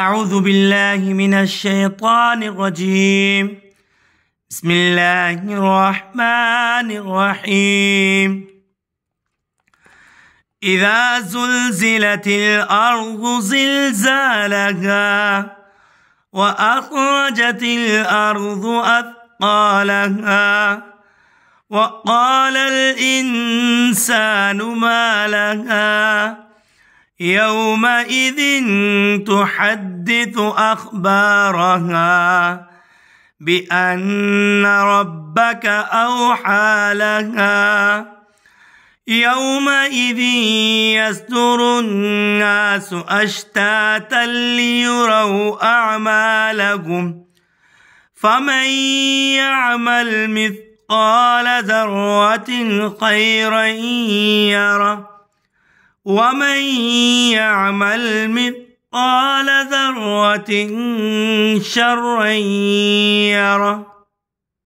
أعوذ بالله من الشيطان الرجيم بسم الله الرحمن الرحيم إذا زلزلت الأرض زلزالها وأخرجت الأرض أثقالها وقال الإنسان ما لها يومئذ تحدث أخبارها بأن ربك أوحى لها يومئذ يستر الناس أشتاتا ليروا أعمالهم فمن يعمل مثقال ذرة خيرا يره ومن يعمل مثقال ذرة شرا يره